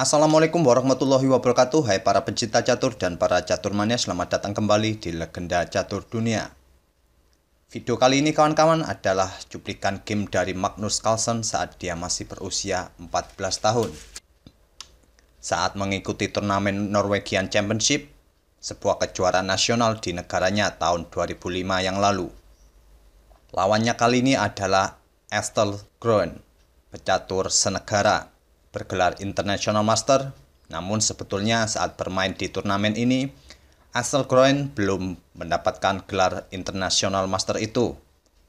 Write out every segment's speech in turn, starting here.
Assalamualaikum warahmatullahi wabarakatuh Hai para pencinta catur dan para catur mania Selamat datang kembali di Legenda Catur Dunia Video kali ini kawan-kawan adalah cuplikan game dari Magnus Carlsen saat dia masih berusia 14 tahun Saat mengikuti turnamen Norwegian Championship Sebuah kejuaraan nasional di negaranya tahun 2005 yang lalu Lawannya kali ini adalah Estel Groen, pecatur senegara bergelar International Master, namun sebetulnya saat bermain di turnamen ini, Groen belum mendapatkan gelar International Master itu.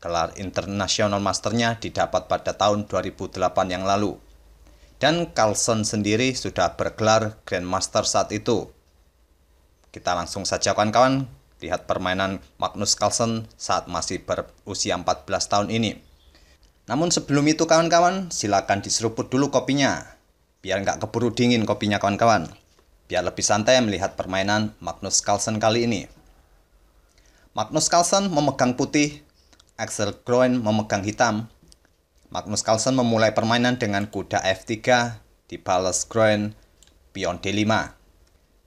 Gelar International Masternya didapat pada tahun 2008 yang lalu. Dan Carlson sendiri sudah bergelar Grandmaster saat itu. Kita langsung saja kawan-kawan lihat permainan Magnus Carlsen saat masih berusia 14 tahun ini. Namun sebelum itu kawan-kawan, silakan diseruput dulu kopinya biar nggak keburu dingin kopinya kawan-kawan. Biar lebih santai melihat permainan Magnus Carlsen kali ini. Magnus Carlsen memegang putih, Axel Groen memegang hitam. Magnus Carlsen memulai permainan dengan kuda F3, dibalas Groen, pion D5.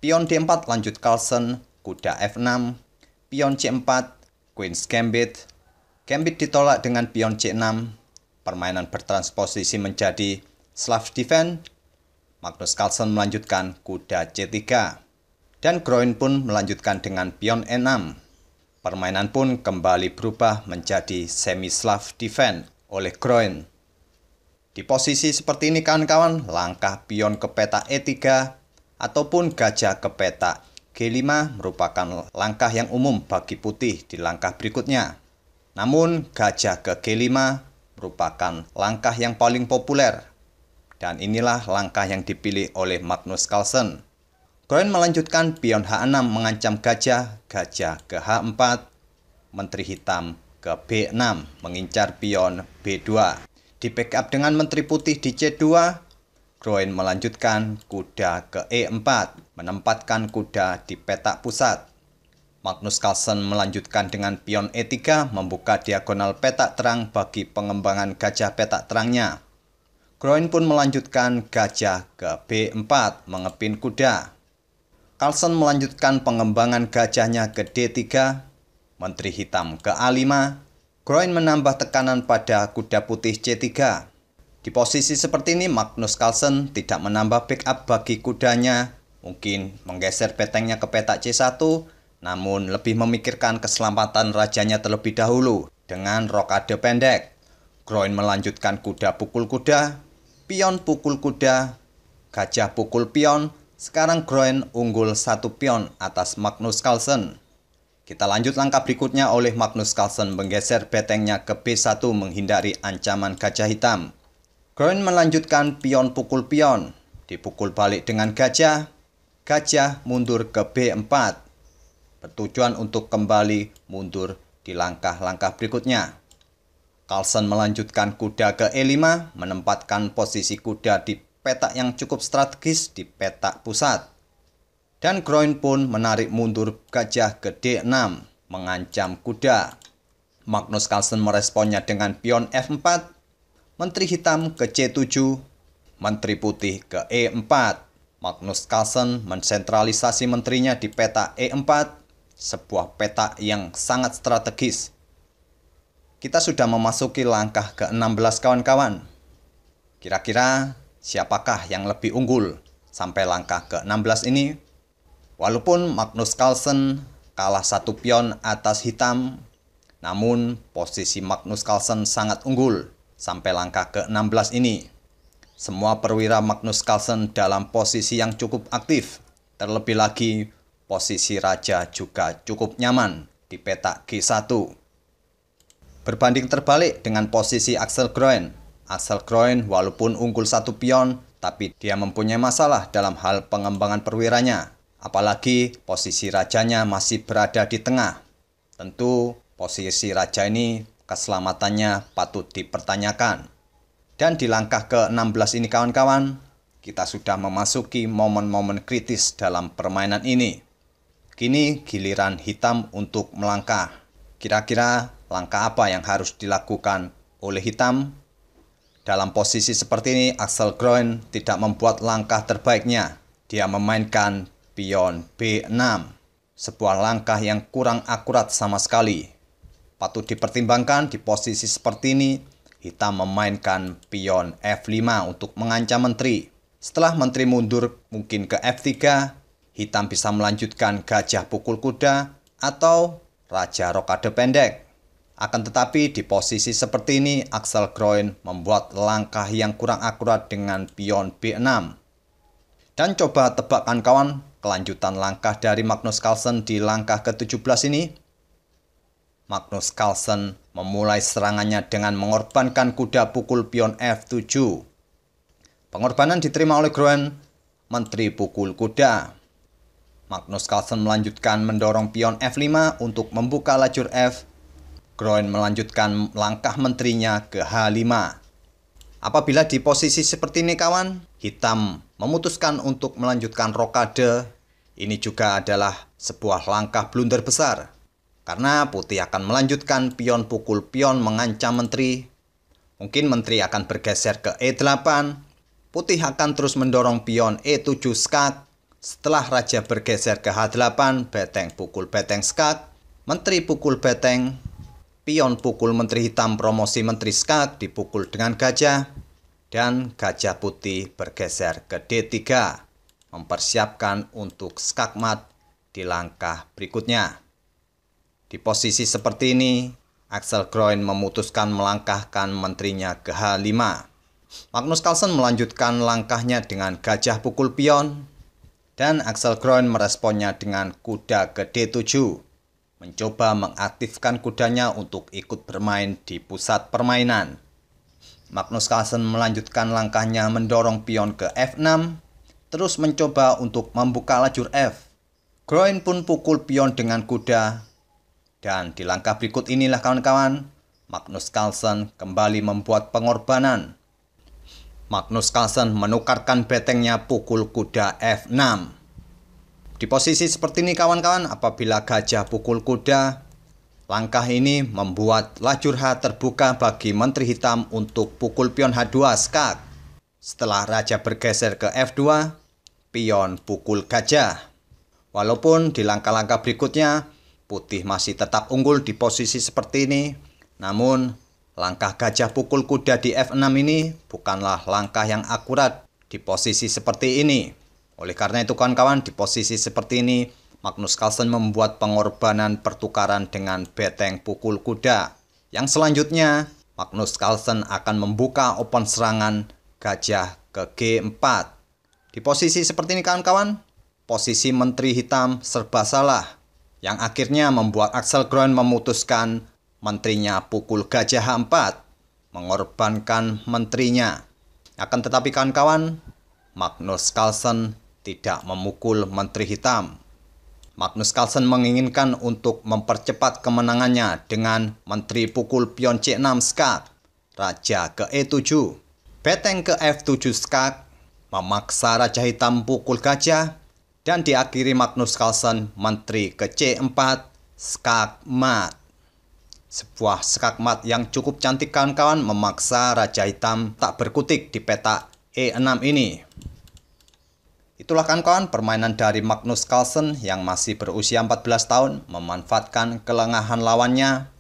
Pion D4 lanjut Carlsen, kuda F6, pion C4, Queen's Gambit. Gambit ditolak dengan pion C6. Permainan bertransposisi menjadi Slav Defense, Magnus Carlsen melanjutkan kuda C3. Dan Groin pun melanjutkan dengan pion E6. Permainan pun kembali berubah menjadi semi-slav defense oleh Groin. Di posisi seperti ini kawan-kawan, langkah pion ke peta E3 ataupun gajah ke peta G5 merupakan langkah yang umum bagi putih di langkah berikutnya. Namun, gajah ke G5 merupakan langkah yang paling populer dan inilah langkah yang dipilih oleh Magnus Carlsen. Groen melanjutkan pion H6 mengancam gajah, gajah ke H4, menteri hitam ke B6 mengincar pion B2. Di backup dengan menteri putih di C2, Groen melanjutkan kuda ke E4, menempatkan kuda di petak pusat. Magnus Carlsen melanjutkan dengan pion E3 membuka diagonal petak terang bagi pengembangan gajah petak terangnya. Groin pun melanjutkan gajah ke B4 mengepin kuda. Carlsen melanjutkan pengembangan gajahnya ke D3, Menteri Hitam ke A5, Groin menambah tekanan pada kuda putih C3. Di posisi seperti ini Magnus Carlsen tidak menambah backup bagi kudanya, mungkin menggeser petengnya ke petak C1, namun lebih memikirkan keselamatan rajanya terlebih dahulu dengan rokade pendek. Groin melanjutkan kuda pukul kuda, pion pukul kuda, gajah pukul pion, sekarang Groen unggul satu pion atas Magnus Carlsen. Kita lanjut langkah berikutnya oleh Magnus Carlsen menggeser betengnya ke B1 menghindari ancaman gajah hitam. Groen melanjutkan pion pukul pion, dipukul balik dengan gajah, gajah mundur ke B4. Bertujuan untuk kembali mundur di langkah-langkah berikutnya. Carlsen melanjutkan kuda ke E5, menempatkan posisi kuda di petak yang cukup strategis di petak pusat. Dan Groin pun menarik mundur gajah ke D6, mengancam kuda. Magnus Carlsen meresponnya dengan pion F4, Menteri Hitam ke C7, Menteri Putih ke E4. Magnus Carlsen mensentralisasi menterinya di peta E4, sebuah peta yang sangat strategis kita sudah memasuki langkah ke-16 kawan-kawan. Kira-kira siapakah yang lebih unggul sampai langkah ke-16 ini? Walaupun Magnus Carlsen kalah satu pion atas hitam, namun posisi Magnus Carlsen sangat unggul sampai langkah ke-16 ini. Semua perwira Magnus Carlsen dalam posisi yang cukup aktif, terlebih lagi posisi raja juga cukup nyaman di peta G1. Berbanding terbalik dengan posisi Axel Groen. Axel Groen walaupun unggul satu pion, tapi dia mempunyai masalah dalam hal pengembangan perwiranya. Apalagi posisi rajanya masih berada di tengah. Tentu posisi raja ini keselamatannya patut dipertanyakan. Dan di langkah ke-16 ini kawan-kawan, kita sudah memasuki momen-momen kritis dalam permainan ini. Kini giliran hitam untuk melangkah. Kira-kira Langkah apa yang harus dilakukan oleh hitam? Dalam posisi seperti ini, Axel Groen tidak membuat langkah terbaiknya. Dia memainkan pion B6, sebuah langkah yang kurang akurat sama sekali. Patut dipertimbangkan di posisi seperti ini, hitam memainkan pion F5 untuk mengancam menteri. Setelah menteri mundur mungkin ke F3, hitam bisa melanjutkan gajah pukul kuda atau raja rokade pendek. Akan tetapi di posisi seperti ini Axel Groen membuat langkah yang kurang akurat dengan pion B6. Dan coba tebakkan kawan kelanjutan langkah dari Magnus Carlsen di langkah ke-17 ini. Magnus Carlsen memulai serangannya dengan mengorbankan kuda pukul pion F7. Pengorbanan diterima oleh Groen, menteri pukul kuda. Magnus Carlsen melanjutkan mendorong pion F5 untuk membuka lajur F Groen melanjutkan langkah menterinya ke H5. Apabila di posisi seperti ini kawan, hitam memutuskan untuk melanjutkan rokade. Ini juga adalah sebuah langkah blunder besar. Karena putih akan melanjutkan pion pukul pion mengancam menteri. Mungkin menteri akan bergeser ke E8. Putih akan terus mendorong pion E7 skak. Setelah raja bergeser ke H8, beteng pukul beteng skak. Menteri pukul beteng Pion pukul Menteri Hitam promosi Menteri Skak dipukul dengan gajah, dan gajah putih bergeser ke D3, mempersiapkan untuk skakmat di langkah berikutnya. Di posisi seperti ini, Axel Groen memutuskan melangkahkan menterinya ke H5. Magnus Carlsen melanjutkan langkahnya dengan gajah pukul pion, dan Axel Groen meresponnya dengan kuda ke D7 mencoba mengaktifkan kudanya untuk ikut bermain di pusat permainan. Magnus Carlsen melanjutkan langkahnya mendorong pion ke F6, terus mencoba untuk membuka lajur F. Groin pun pukul pion dengan kuda. Dan di langkah berikut inilah kawan-kawan, Magnus Carlsen kembali membuat pengorbanan. Magnus Carlsen menukarkan betengnya pukul kuda F6. Di posisi seperti ini kawan-kawan, apabila gajah pukul kuda, langkah ini membuat lajur H terbuka bagi Menteri Hitam untuk pukul pion H2 skak. Setelah raja bergeser ke F2, pion pukul gajah. Walaupun di langkah-langkah berikutnya, putih masih tetap unggul di posisi seperti ini, namun langkah gajah pukul kuda di F6 ini bukanlah langkah yang akurat di posisi seperti ini. Oleh karena itu kawan-kawan di posisi seperti ini Magnus Carlsen membuat pengorbanan pertukaran dengan beteng pukul kuda. Yang selanjutnya Magnus Carlsen akan membuka open serangan gajah ke G4. Di posisi seperti ini kawan-kawan, posisi menteri hitam serba salah. Yang akhirnya membuat Axel Groen memutuskan menterinya pukul gajah H4, mengorbankan menterinya. Akan tetapi kawan-kawan, Magnus Carlsen tidak memukul Menteri Hitam. Magnus Carlsen menginginkan untuk mempercepat kemenangannya dengan Menteri Pukul Pion C6 Skak, Raja ke E7, Beteng ke F7 Skak, memaksa Raja Hitam pukul gajah, dan diakhiri Magnus Carlsen Menteri ke C4 Skak Mat. Sebuah skak mat yang cukup cantik kawan-kawan memaksa Raja Hitam tak berkutik di peta E6 ini. Itulah kawan-kawan permainan dari Magnus Carlsen yang masih berusia 14 tahun memanfaatkan kelengahan lawannya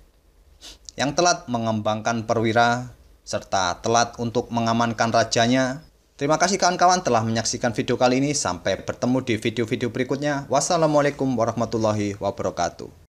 yang telat mengembangkan perwira serta telat untuk mengamankan rajanya. Terima kasih kawan-kawan telah menyaksikan video kali ini. Sampai bertemu di video-video berikutnya. Wassalamualaikum warahmatullahi wabarakatuh.